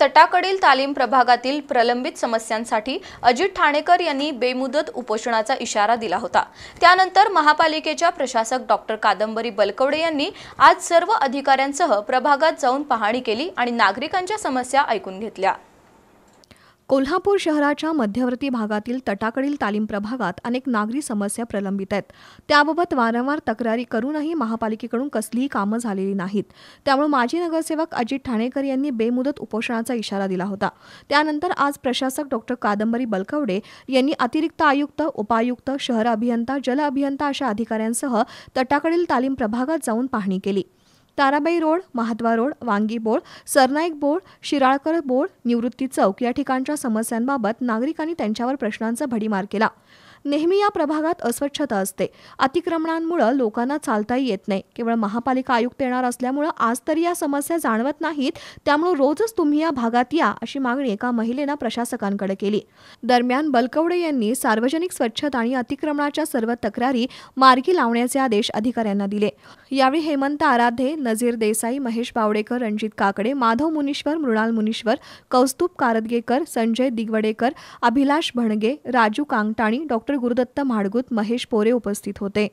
तटाकडील तालीम प्रभागातील प्रलंबित समस्यांसाठी अजित ठाणेकर यांनी बेमुदत उपोषणाचा इशारा दिला होता त्यानंतर महापालिकेच्या प्रशासक डॉक्टर कादंबरी बलकवडे यांनी आज सर्व अधिकाऱ्यांसह प्रभागात जाऊन पाहणी केली आणि नागरिकांच्या समस्या ऐकून घेतल्या कोल्हापूर शहराच्या मध्यवर्ती भागातील तटाकडील तालीम प्रभागात अनेक नागरी समस्या प्रलंबित आहेत त्याबाबत वारंवार तक्रारी करूनही महापालिकेकडून कसलीही कामं झालेली नाहीत त्यामुळे माजी नगरसेवक अजित ठाणेकर यांनी बेमुदत उपोषणाचा इशारा दिला होता त्यानंतर आज प्रशासक डॉक्टर कादंबरी बलकवडे यांनी अतिरिक्त आयुक्त उपायुक्त शहर अभियंता जल अभियंता अशा अधिकाऱ्यांसह तटाकडील तालीम प्रभागात जाऊन पाहणी केली ताराबाई रोड महात्मा रोड वांगी बोळ सरनाईक बोळ शिराळकर बोळ निवृत्ती चौक या ठिकाणच्या समस्यांबाबत नागरिकांनी त्यांच्यावर प्रश्नांचा भडीमार केला नेहमी या प्रभागात अस्वच्छता असते अतिक्रमणांमुळे लोकांना चालताही येत नाही केवळ महापालिका आयुक्त येणार असल्यामुळे आज तरी या समस्या जाणवत नाहीत त्यामुळे रोजच तुम्ही या भागात या अशी मागणी एका महिलेनं प्रशासकांकडे केली दरम्यान बलकवडे यांनी सार्वजनिक स्वच्छता आणि अतिक्रमणाच्या सर्व तक्रारी मार्गी लावण्याचे आदेश अधिकाऱ्यांना दिले यावेळी हेमंत आराधे नजीर देसाई महेश बावडेकर रणजित काकडे माधव मुनिश्वर मृणाल मुनीश्वर कौस्तुभ कारदगेकर संजय दिगवडेकर अभिलाष भणगे राजू कांगटाणी डॉक्टर गुरुदत्त म्हाडगुत महेश पोरे उपस्थित होते